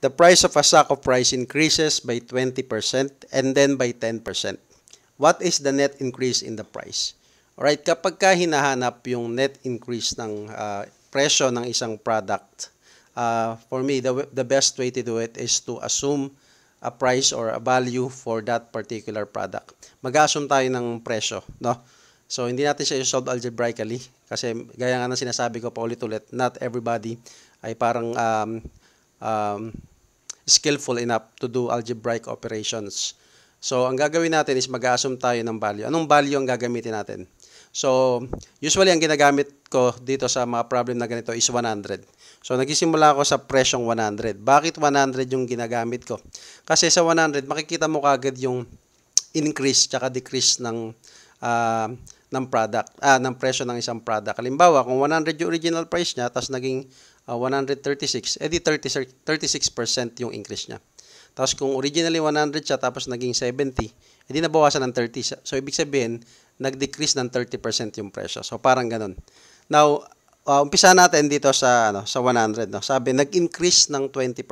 the price of a sack of rice increases by 20% and then by 10%. What is the net increase in the price? Alright, kapag ka hinahanap yung net increase ng uh, presyo ng isang product, uh, for me, the, the best way to do it is to assume a price or a value for that particular product. Mag-assume tayo ng presyo, no? So, hindi natin siya solve algebraically kasi gaya nga ng sinasabi ko pa ulit-ulit, not everybody ay parang um, um, skillful enough to do algebraic operations. So, ang gagawin natin is mag-assume tayo ng value. Anong value ang gagamitin natin? So, usually ang ginagamit ko dito sa mga problem na ganito is 100. So, nagisimula ako sa presyong 100. Bakit 100 yung ginagamit ko? Kasi sa 100, makikita mo kagad yung increase at decrease ng uh, ng product, ah, ng presyo ng isang product. Halimbawa, kung 100 yung original price niya, tapos naging uh, ah, 136, edi 30, 36% yung increase niya. Tapos kung originally 100 siya, tapos naging 70, edi nabawasan ng 30. So, ibig sabihin, nag-decrease ng 30% yung presyo. So, parang ganun. Now, uh, umpisa natin dito sa, ano, sa 100. No? Sabi, nag-increase ng 20%.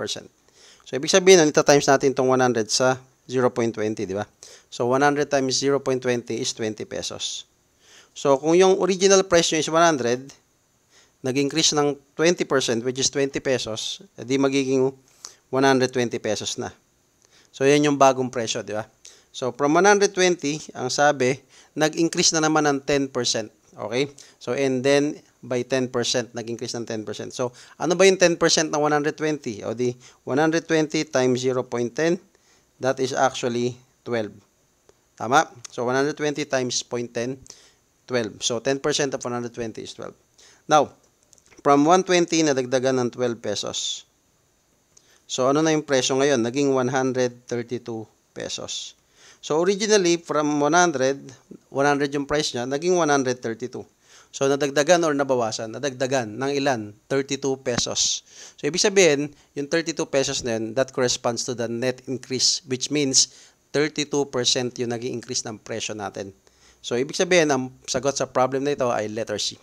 So, ibig sabihin, nun, ito times natin itong 100 sa 0.20, di ba? So, 100 times 0.20 is 20 pesos. So, kung yung original price nyo is 100, nag-increase ng 20%, which is 20 pesos, edi magiging 120 pesos na. So, yan yung bagong presyo, di ba? So, from 120, ang sabi, nag-increase na naman ng 10%. Okay? So, and then, by 10%, nag-increase ng 10%. So, ano ba yung 10% ng 120? O di, 120 times 0.10, that is actually 12. Tama? So, 120 times 0.10, 12. So, 10% of 120 is 12. Now, from 120, nadagdagan ng 12 pesos. So, ano na yung presyo ngayon? Naging 132 pesos. So, originally, from 100, 100 yung price niya, naging 132. So, nadagdagan or nabawasan? Nadagdagan ng ilan? 32 pesos. So, ibig sabihin, yung 32 pesos na yun, that corresponds to the net increase, which means 32% yung naging increase ng presyo natin. So, ibig sabihin, ang sagot sa problem na ito ay letter C.